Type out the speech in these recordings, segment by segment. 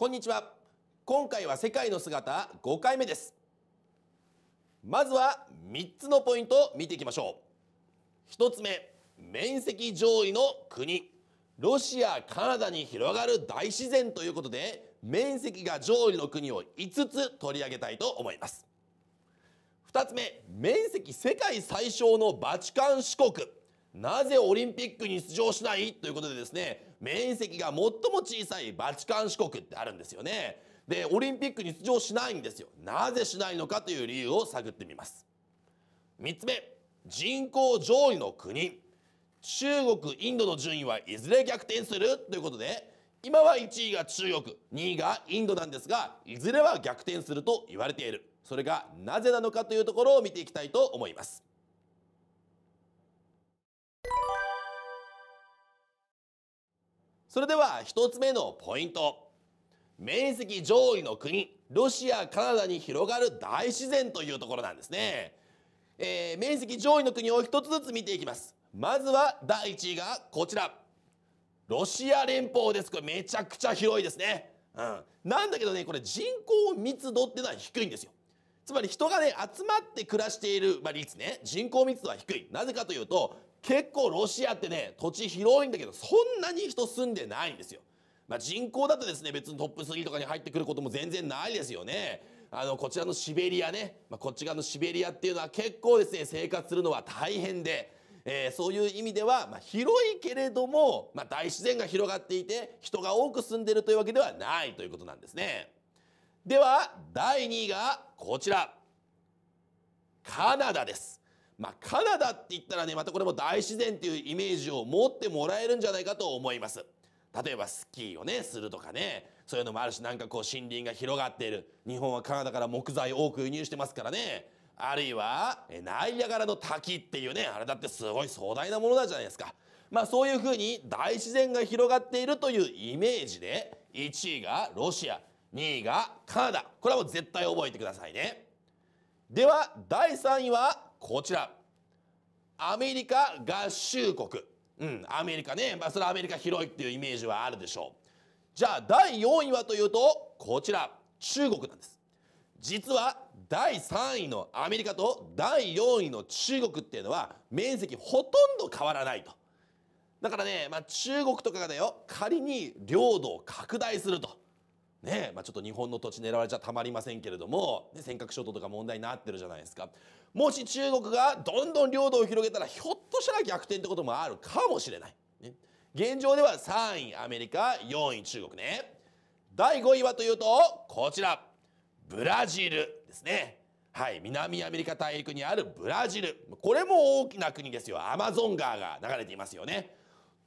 こんにちは今回は世界の姿5回目ですまずは3つのポイントを見ていきましょう1つ目面積上位の国ロシアカナダに広がる大自然ということで面積が上位の国を5つ取り上げたいと思います2つ目面積世界最小のバチカン四国なぜオリンピックに出場しないということでですね面積が最も小さいバチカン市国ってあるんですよね。で、オリンピックに出場しないんですよ。なぜしないのかという理由を探ってみます。3つ目、人口上位の国。中国、インドの順位はいずれ逆転するということで、今は1位が中国、2位がインドなんですが、いずれは逆転すると言われている。それがなぜなのかというところを見ていきたいと思います。それでは1つ目のポイント面積上位の国ロシアカナダに広がる大自然というところなんですね、えー、面積上位の国を1つずつ見ていきますまずは第1位がこちらロシア連邦ですこれめちゃくちゃ広いですねうん、なんだけどねこれ人口密度っていうのは低いんですよつまり人がね集まって暮らしている、まあ、率ね人口密度は低いなぜかというと結構ロシアってね、土地広いんだけど、そんなに人住んでないんですよ。まあ、人口だとですね、別にトップ3とかに入ってくることも全然ないですよね。あの、こちらのシベリアね、まあ、こっち側のシベリアっていうのは結構ですね、生活するのは大変で、えー、そういう意味では、まあ、広いけれども、まあ、大自然が広がっていて、人が多く住んでるというわけではないということなんですね。では、第2位がこちら。カナダです。まあ、カナダって言ったらね、またこれも大自然っていうイメージを持ってもらえるんじゃないかと思います。例えばスキーをね、するとかね、そういうのもあるし、なんかこう森林が広がっている。日本はカナダから木材多く輸入してますからね。あるいは、ナイアガラの滝っていうね、あれだってすごい壮大なものなんじゃないですか。まあそういうふうに大自然が広がっているというイメージで、1位がロシア、2位がカナダ。これはもう絶対覚えてくださいね。では、第3位はこちらアメリカ合衆国うんアメリカねまあそれはアメリカ広いっていうイメージはあるでしょうじゃあ第4位はというとこちら中国なんです実は第3位のアメリカと第4位の中国っていうのは面積ほとんど変わらないとだからね、まあ、中国とかがだよ仮に領土を拡大するとねまあ、ちょっと日本の土地狙われちゃたまりませんけれども、ね、尖閣諸島とか問題になってるじゃないですかもし中国がどんどん領土を広げたらひょっとしたら逆転ってこともあるかもしれない、ね、現状では3位アメリカ4位中国ね第5位はというとこちらブラジルですねはい南アメリカ大陸にあるブラジルこれも大きな国ですよアマゾン川が流れていますよね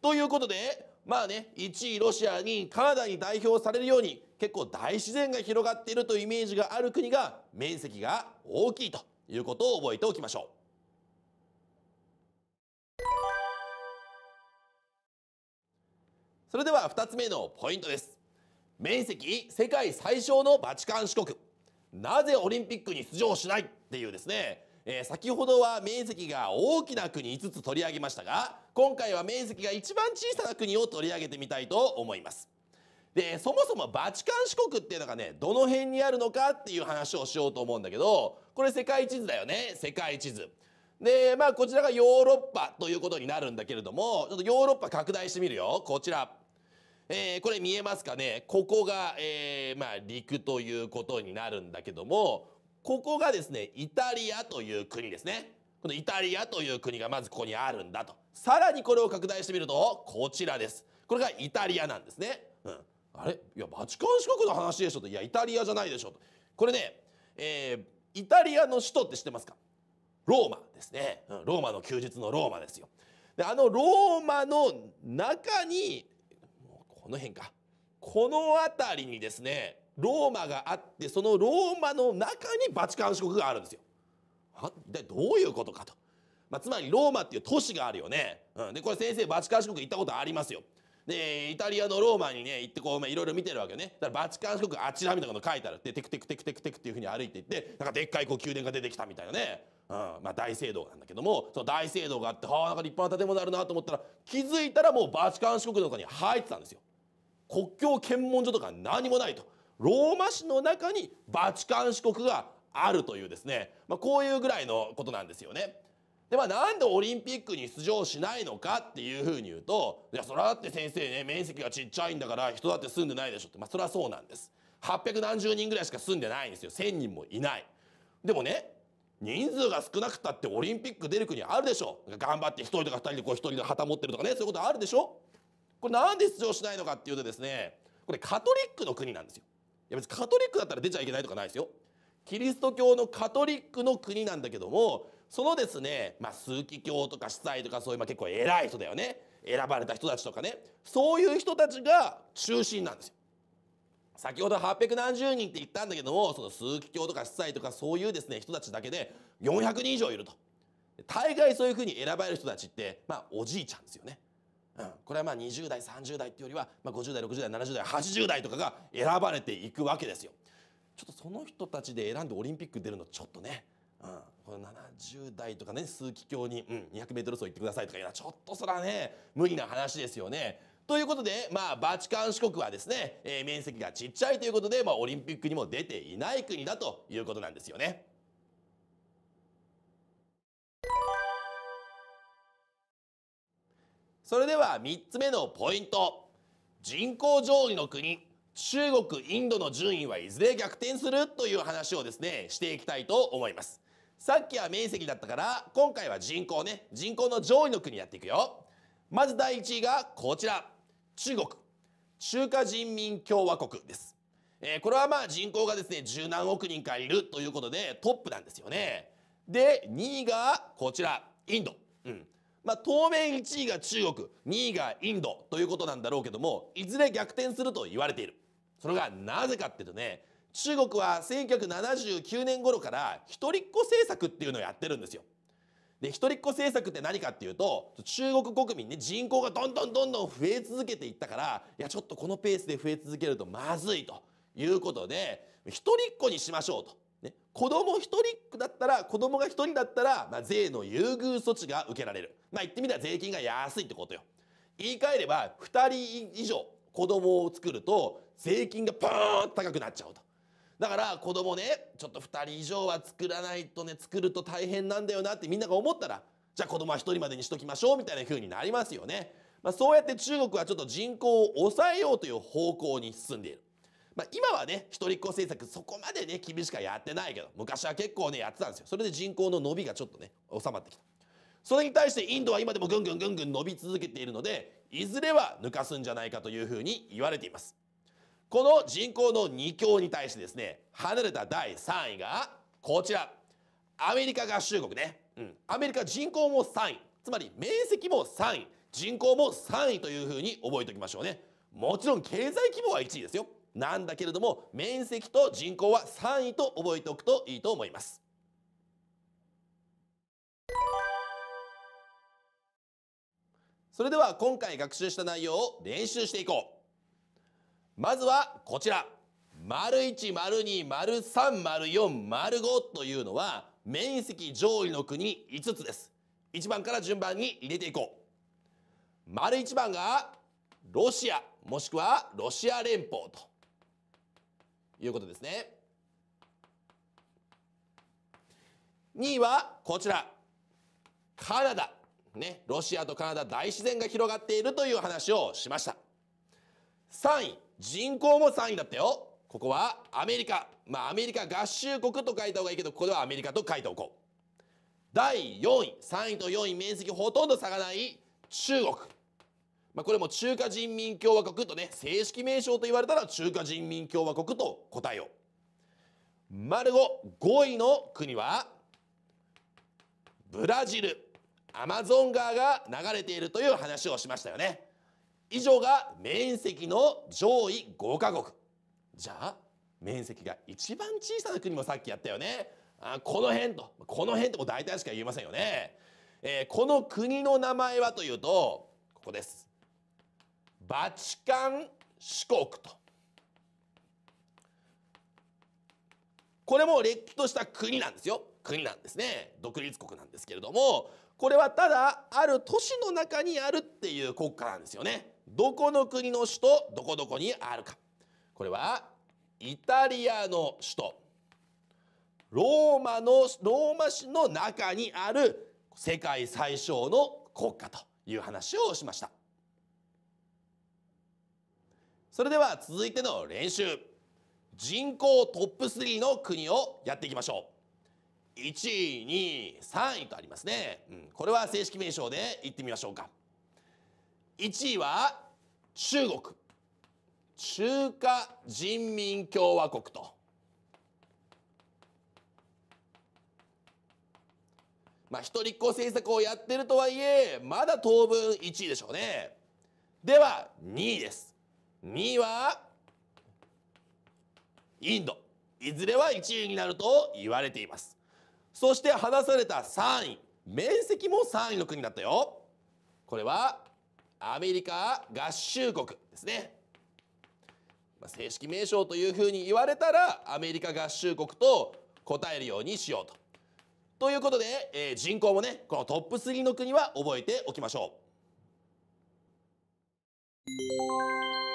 ということでまあね、1位ロシア、2位カナダに代表されるように、結構大自然が広がっているというイメージがある国が、面積が大きいということを覚えておきましょう。それでは2つ目のポイントです。面積世界最小のバチカン市国。なぜオリンピックに出場しないっていうですね、えー、先ほどは面積が大きな国5つ取り上げましたが今回は面積が一番小さな国を取り上げてみたいと思います。でそもそもバチカン市国っていうのがねどの辺にあるのかっていう話をしようと思うんだけどこれ世界地図だよね世界地図。でまあこちらがヨーロッパということになるんだけれどもちょっとヨーロッパ拡大してみるよこちら。えー、これ見えますかねここが、えーまあ、陸ということになるんだけどもここがですね、イタリアという国ですね。このイタリアという国がまずここにあるんだと。さらにこれを拡大してみると、こちらです。これがイタリアなんですね。うん。あれいや、バチカン四国の話でしょと。いや、イタリアじゃないでしょと。これね、えー、イタリアの首都って知ってますかローマですね、うん、ローマの休日のローマですよであのローマの中にこの辺かこの辺りにですねローマがあってそのローマの中にバチカン市国があるんですよ。はでどういうことかと、まあ、つまりローマっていう都市があるよね、うん、でこれ先生バチカン市国行ったことありますよでイタリアのローマにね行ってこういろいろ見てるわけねだからバチカン市国あちらみたいなこと書いてあるでてテクテクテクテクテクっていうふうに歩いていってなんかでっかいこう宮殿が出てきたみたいなね、うんまあ、大聖堂なんだけどもその大聖堂があってはあなんか立派な建物あるなと思ったら気づいたらもうバチカン市国の中に入ってたんですよ。国境検問所とか何もないと。ローマ市の中にバチカン市国があるというですね、まあ、こういうぐらいのことなんですよね。でまあ、なんでオリンピックに出場しないのかっていうふうに言うといやそれだって先生ね面積がちっちゃいんだから人だって住んでないでしょって、まあ、それはそうなんです800何十人ぐらいしか住んでないんですよ1000人もいないでもね人数が少なくたってオリンピック出る国あるでしょ頑張って1人とか2人でこう1人で旗持ってるとかねそういうことあるでしょこれなんで出場しないのかっていうとですねこれカトリックの国なんですよや別にカトリックだったら出ちゃいけないとかないですよ。キリスト教のカトリックの国なんだけどもそのですね、まあ、枢機卿とか司祭とかそういう、まあ、結構偉い人だよね選ばれた人たちとかねそういう人たちが中心なんですよ。先ほど8 7 0人って言ったんだけどもその枢機卿とか司祭とかそういうですね人たちだけで400人以上いると大概そういうふうに選ばれる人たちってまあおじいちゃんですよねうん、これはまあ20代30代っていうよりは、まあ、50代60代70代80代とかが選ばれていくわけですよ。ちょっとその人たちで選んでオリンピック出るのちょっとね、うん、この70代とかね枢機卿に、うん、200m 走行ってくださいとかいうのはちょっとそはね無理な話ですよね。ということで、まあ、バチカン市国はですね、えー、面積がちっちゃいということで、まあ、オリンピックにも出ていない国だということなんですよね。それでは3つ目のポイント人口上位の国中国インドの順位はいずれ逆転するという話をですねしていきたいと思いますさっきは面積だったから今回は人口ね人口の上位の国やっていくよまず第1位がこちら中国中華人民共和国です、えー、これはまあ人口がですね十何億人かいるということでトップなんですよねで2位がこちらインド、うん、まあ、当面1位が中国2位がインドということなんだろうけどもいずれ逆転すると言われているそれがなぜかっていうとね中国は1979年頃から一人っ子政策っていうのをやってるんですよ。で一人っ子政策って何かっていうと中国国民ね人口がどんどんどんどん増え続けていったからいやちょっとこのペースで増え続けるとまずいということで一人っ子にしましょうと子供一人だったら、子供が一人だったら、まあ、税の優遇措置が受けられる。まあ、言ってみたら税金が安いってことよ。言い換えれば、二人以上子供を作ると、税金がパーンと高くなっちゃうと。だから子供ね、ちょっと二人以上は作らないとね、作ると大変なんだよなってみんなが思ったら、じゃあ子供は一人までにしときましょうみたいな風になりますよね。まあ、そうやって中国はちょっと人口を抑えようという方向に進んでいる。まあ、今はね、一人っ子政策そこまでね、厳しくはやってないけど、昔は結構ね、やってたんですよ。それで人口の伸びがちょっとね、収まってきた。それに対してインドは今でもぐんぐんぐんぐん伸び続けているので、いずれは抜かすんじゃないかというふうに言われています。この人口の2強に対してですね、離れた第3位がこちら。アメリカ合衆国ね。うん。アメリカ人口も3位。つまり面積も3位。人口も3位というふうに覚えておきましょうね。もちろん経済規模は1位ですよ。なんだけれども面積と人口は3位と覚えておくといいと思います。それでは今回学習した内容を練習していこう。まずはこちら。丸1、丸2、丸3、丸4、丸5というのは面積上位の国5つです。1番から順番に入れていこう。丸1番がロシアもしくはロシア連邦と。いうことですね。2位はこちらカナダ、ね、ロシアとカナダ大自然が広がっているという話をしました3位人口も3位だったよここはアメリカまあアメリカ合衆国と書いた方がいいけどここではアメリカと書いておこう第4位3位と4位面積ほとんど差がない中国まあ、これも中華人民共和国とね正式名称と言われたら中華人民共和国と答えよう丸55位の国はブラジルアマゾン川が流れているという話をしましたよね以上が面積の上位5カ国じゃあ面積が一番小さな国もさっきやったよねあこの辺とこの辺ってもう大体しか言えませんよね、えー、この国の名前はというとここですバチカン四国とこれもれっきとした国なんですよ国なんですね独立国なんですけれどもこれはただある都市の中にあるっていう国家なんですよねどこの国の首都どこどこにあるかこれはイタリアの首都ローマのローマ市の中にある世界最小の国家という話をしましたそれでは続いての練習人口トップ3の国をやっていきましょう1位2位3位とありますね、うん、これは正式名称でいってみましょうか1位は中国中華人民共和国とまあ一人っ子政策をやってるとはいえまだ当分1位でしょうねでは2位です2位はインドいずれは1位になると言われていますそして離された3位面積も3位の国だったよこれはアメリカ合衆国ですね正式名称というふうに言われたらアメリカ合衆国と答えるようにしようと。ということで、えー、人口もねこのトップ3の国は覚えておきましょう。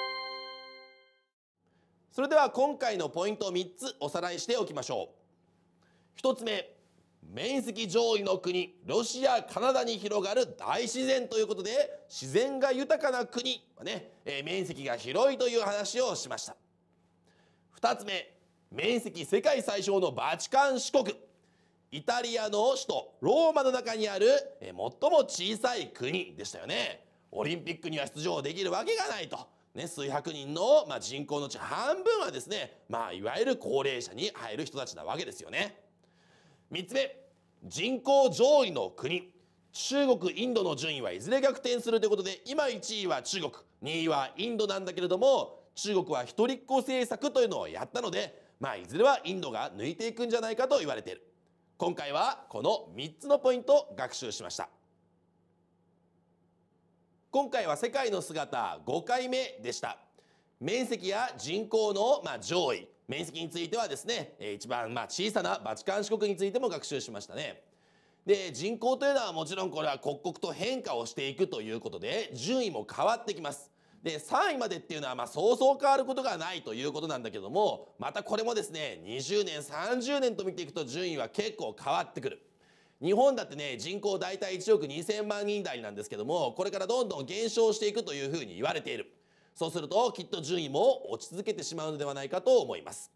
それでは今回のポイントを3つおさらいしておきましょう1つ目面積上位の国ロシアカナダに広がる大自然ということで自然が豊かな国はね、えー、面積が広いという話をしました2つ目面積世界最小のバチカン市国イタリアの首都ローマの中にある、えー、最も小さい国でしたよねオリンピックには出場できるわけがないとね、数百人の、まあ、人口のうち半分はですね、まあ、いわゆる高齢者に入る人たちなわけですよね。3つ目人口上位の国中国インドの順位はいずれ逆転するということで今1位は中国2位はインドなんだけれども中国は一人っ子政策というのをやったので、まあ、いずれはインドが抜いていくんじゃないかと言われている今回はこの3つのポイントを学習しました。今回は世界の姿5回目でした。面積や人口の、ま上位、面積についてはですね、一番、ま小さなバチカン四国についても学習しましたね。で、人口というのはもちろんこれは刻々と変化をしていくということで、順位も変わってきます。で、3位までっていうのはまそうそう変わることがないということなんだけども、またこれもですね、20年、30年と見ていくと順位は結構変わってくる。日本だってね人口大体1億2,000万人台なんですけどもこれからどんどん減少していくというふうに言われているそうするときっと順位も落ち続けてしまうのではないかと思います